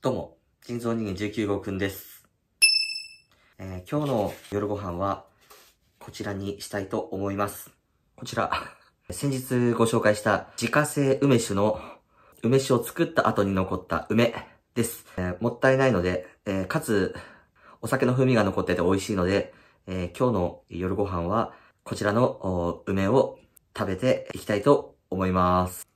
どうも、人造人間19号くんです。えー、今日の夜ご飯は、こちらにしたいと思います。こちら、先日ご紹介した自家製梅酒の、梅酒を作った後に残った梅です。えー、もったいないので、えー、かつ、お酒の風味が残ってて美味しいので、え今日の夜ご飯は、こちらの梅を食べていきたいと思います。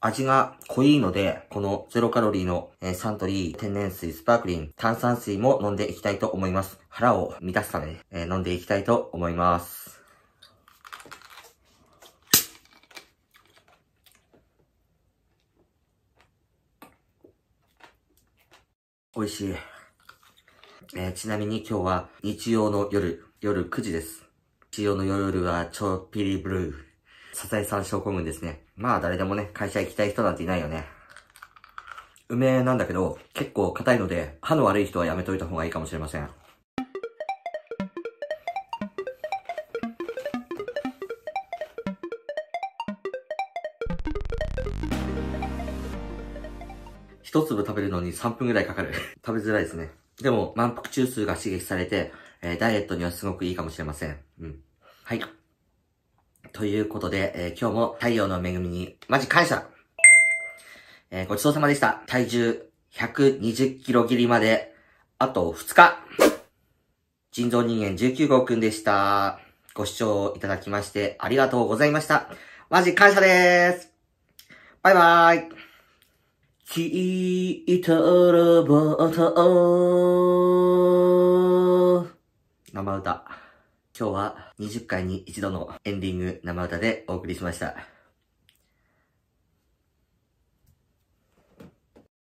味が濃いので、このゼロカロリーの、えサントリー天然水スパークリン炭酸水も飲んでいきたいと思います。腹を満たすため、え飲んでいきたいと思います。美味しい。えー、ちなみに今日は日曜の夜、夜9時です。日曜の夜はちょっぴりブルー。サザエさん症候群ですね。まあ誰でもね、会社行きたい人なんていないよね。梅なんだけど、結構硬いので、歯の悪い人はやめといた方がいいかもしれません。一粒食べるのに3分ぐらいかかる。食べづらいですね。でも、満腹中枢が刺激されて、えー、ダイエットにはすごくいいかもしれません。うん。はい。ということで、えー、今日も太陽の恵みに、マジ感謝えー、ごちそうさまでした。体重120キロ切りまで、あと2日人造人間19号くんでした。ご視聴いただきましてありがとうございました。マジ感謝でーすバイバーイ聞いたらばた生歌。今日は20回に一度のエンディング生歌でお送りしました。